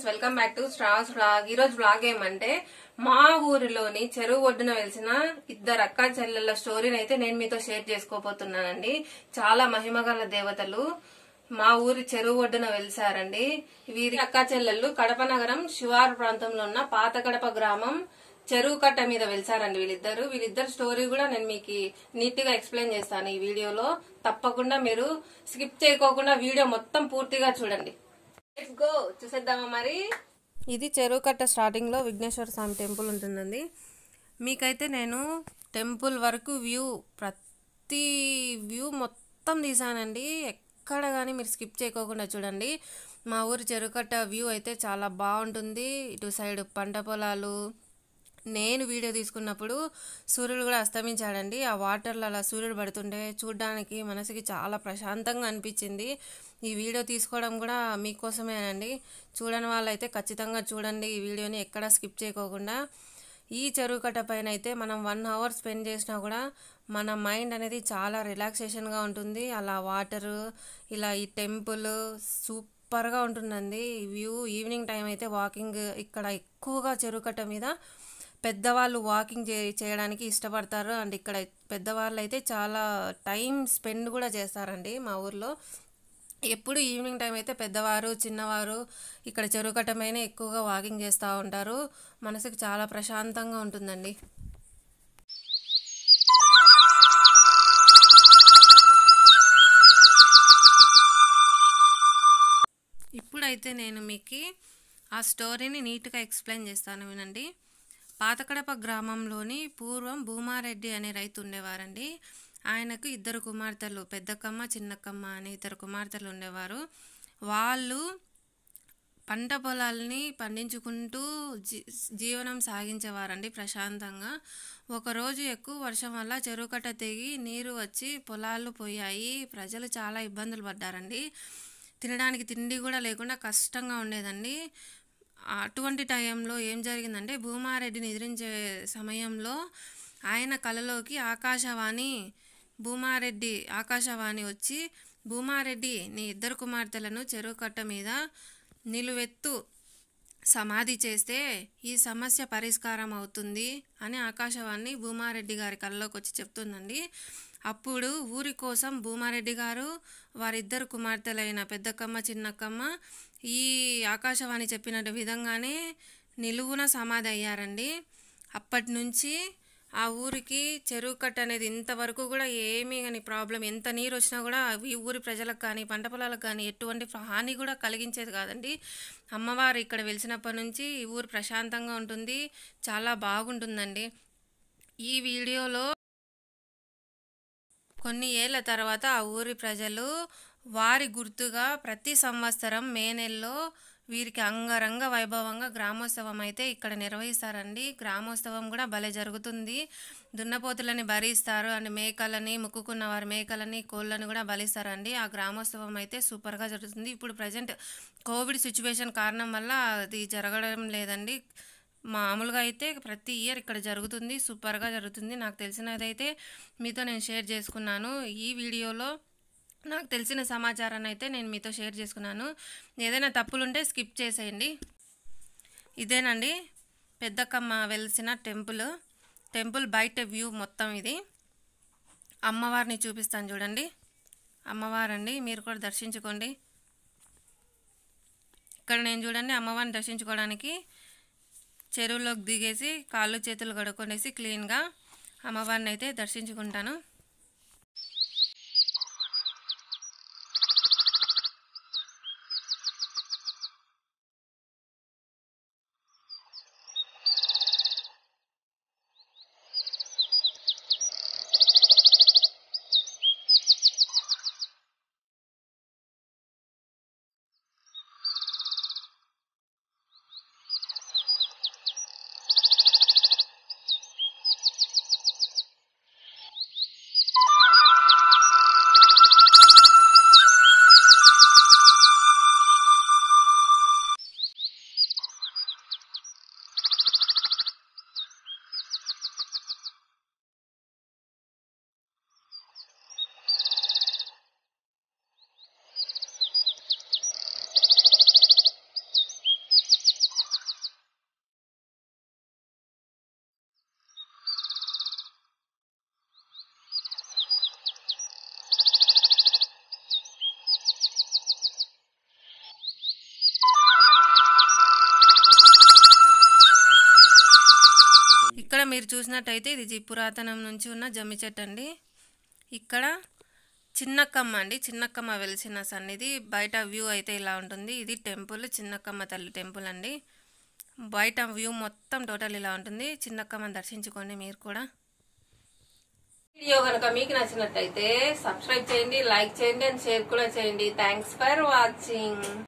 friends welcome back to stars blog ఈ రోజు blog ఏమంటే మా ఊరిలోని చెరువు ఒడ్డున వెలిసిన ఇద్దరు అక్క చెల్లెళ్ళ స్టోరీని అయితే నేను మీతో షేర్ చేసుకోబోతున్నానండి చాలా మహిమగల దేవతలు మా ఊరి చెరువు ఒడ్డున వెలిసారండి వీరి అక్క చెల్లెళ్ళు కడప నగరం శివారు ప్రాంతంలో ఉన్న పాత కడప గ్రామం చెరువు కట్ట మీద వెలిసారండి వీళ్ళిద్దరు వీళ్ళిద్దరు స్టోరీ కూడా నేను మీకు నీట్గా ఎక్స్ప్లెయిన్ చేస్తాను ఈ వీడియోలో తప్పకుండా మీరు స్కిప్ చేయకోకుండా వీడియో మొత్తం పూర్తిగా చూడండి గో మరి ఇది చెరువు కట్ట స్టార్టింగ్లో విఘ్నేశ్వర స్వామి టెంపుల్ ఉంటుందండి మీకైతే నేను టెంపుల్ వరకు వ్యూ ప్రతి వ్యూ మొత్తం తీసానండి ఎక్కడ కానీ మీరు స్కిప్ చేయకోకుండా చూడండి మా ఊరు చెరుకట్ట వ్యూ అయితే చాలా బాగుంటుంది ఇటు సైడ్ పంట పొలాలు నేను వీడియో తీసుకున్నప్పుడు సూర్యుడు కూడా అస్తమించాడండి ఆ వాటర్లో అలా సూర్యుడు పడుతుంటే చూడడానికి మనసుకి చాలా ప్రశాంతంగా అనిపించింది ఈ వీడియో తీసుకోవడం కూడా మీకోసమేనండి చూడని వాళ్ళైతే ఖచ్చితంగా చూడండి ఈ వీడియోని ఎక్కడ స్కిప్ చేయకోకుండా ఈ చెరువు కట్ట పైన అయితే మనం వన్ అవర్ స్పెండ్ చేసినా కూడా మన మైండ్ అనేది చాలా రిలాక్సేషన్గా ఉంటుంది అలా వాటరు ఇలా ఈ టెంపుల్ సూపర్గా ఉంటుందండి వ్యూ ఈవినింగ్ టైం అయితే వాకింగ్ ఇక్కడ ఎక్కువగా చెరువు కట్ట మీద పెద్దవాళ్ళు వాకింగ్ చే చేయడానికి ఇష్టపడతారు అండ్ ఇక్కడ పెద్దవాళ్ళు అయితే చాలా టైం స్పెండ్ కూడా చేస్తారండి మా ఊర్లో ఎప్పుడు ఈవినింగ్ టైం అయితే పెద్దవారు చిన్నవారు ఇక్కడ చెరువు కట్ట ఎక్కువగా వాకింగ్ చేస్తూ ఉంటారు మనసుకు చాలా ప్రశాంతంగా ఉంటుందండి ఇప్పుడైతే నేను మీకు ఆ స్టోరీని నీట్గా ఎక్స్ప్లెయిన్ చేస్తాను వినండి పాతకడప గ్రామంలోని పూర్వం భూమారెడ్డి అనే రైతు ఉండేవారండి ఆయనకు ఇద్దరు కుమార్తెలు పెద్దకమ్మ చిన్నక్కమ్మ అనే ఇద్దరు కుమార్తెలు ఉండేవారు వాళ్ళు పంట పొలాల్ని పండించుకుంటూ జీ జీవనం సాగించేవారండి ప్రశాంతంగా ఒకరోజు ఎక్కువ వర్షం వల్ల చెరువుకట్ట తెగి నీరు వచ్చి పొలాలు పోయాయి ప్రజలు చాలా ఇబ్బందులు పడ్డారండి తినడానికి తిండి కూడా లేకుండా కష్టంగా ఉండేదండి అటువంటి టైంలో ఏం జరిగిందంటే భూమారెడ్డిని ఎదిరించే సమయంలో ఆయన కళలోకి ఆకాశవాణి భూమారెడ్డి ఆకాశవాణి వచ్చి భూమారెడ్డి నీ ఇద్దరు కుమార్తెలను చెరువుకట్ట మీద నిలువెత్తు సమాధి చేస్తే ఈ సమస్య పరిష్కారం అవుతుంది అని ఆకాశవాణి భూమారెడ్డి గారి కళ్ళలోకి వచ్చి చెప్తుందండి అప్పుడు ఊరి కోసం భూమారెడ్డి గారు వారిద్దరు కుమార్తెలైన పెద్దక్కమ్మ చిన్నక్కమ్మ ఈ ఆకాశవాణి చెప్పిన విధంగానే నిలువున సమాధి అయ్యారండి అప్పటి నుంచి ఆ ఊరికి చెరువు కట్ట అనేది ఇంతవరకు కూడా ఏమీ కానీ ప్రాబ్లం ఎంత నీరు వచ్చినా కూడా ఈ ఊరి ప్రజలకు కానీ పంట పొలాలకు కానీ ఎటువంటి హాని కూడా కలిగించేది కాదండి అమ్మవారు ఇక్కడ వెలిసినప్పటి నుంచి ఈ ఊరు ప్రశాంతంగా ఉంటుంది చాలా బాగుంటుందండి ఈ వీడియోలో కొన్ని ఏళ్ళ తర్వాత ఆ ఊరి ప్రజలు వారి గుర్తుగా ప్రతి సంవత్సరం మే నెలలో వీరికి అంగరంగ వైభవంగా గ్రామోత్సవం అయితే ఇక్కడ నిర్వహిస్తారండి గ్రామోత్సవం కూడా భలే జరుగుతుంది దున్నపోతులని భరిస్తారు అండ్ మేకలని ముక్కుకున్న వారి మేకలని కోళ్ళని కూడా బలిస్తారండి ఆ గ్రామోత్సవం అయితే సూపర్గా జరుగుతుంది ఇప్పుడు ప్రజెంట్ కోవిడ్ సిచ్యువేషన్ కారణం వల్ల అది జరగడం లేదండి మామూలుగా అయితే ప్రతి ఇయర్ ఇక్కడ జరుగుతుంది సూపర్గా జరుగుతుంది నాకు తెలిసినదైతే మీతో నేను షేర్ చేసుకున్నాను ఈ వీడియోలో నాకు తెలిసిన సమాచారాన్ని అయితే నేను మీతో షేర్ చేసుకున్నాను ఏదైనా తప్పులుంటే స్కిప్ చేసేయండి ఇదేనండి పెద్దకమ్మ వెలిసిన టెంపుల్ టెంపుల్ బయట వ్యూ మొత్తం ఇది అమ్మవారిని చూపిస్తాను చూడండి అమ్మవారండి మీరు కూడా దర్శించుకోండి ఇక్కడ నేను చూడండి అమ్మవారిని దర్శించుకోవడానికి చెరువులోకి దిగేసి కాళ్ళు చేతులు కడుక్కొనేసి క్లీన్గా అమ్మవారిని అయితే దర్శించుకుంటాను ఇక్కడ మీరు చూసినట్టయితే ఇది పురాతనం నుంచి ఉన్న జమ్మి చెట్టు అండి ఇక్కడ చిన్నక్కమ్మ అండి చిన్నక్కమ్మ వెలిసిన సన్నిధి బయట వ్యూ అయితే ఇలా ఉంటుంది ఇది టెంపుల్ చిన్నక్కమ్మ తల్లి టెంపుల్ అండి బయట వ్యూ మొత్తం టోటల్ ఇలా ఉంటుంది చిన్నక్కమ్మని దర్శించుకోండి మీరు కూడా వీడియో కనుక మీకు నచ్చినట్టయితే సబ్స్క్రైబ్ చేయండి లైక్ చేయండి అండ్ షేర్ కూడా చేయండి థ్యాంక్స్ ఫర్ వాచింగ్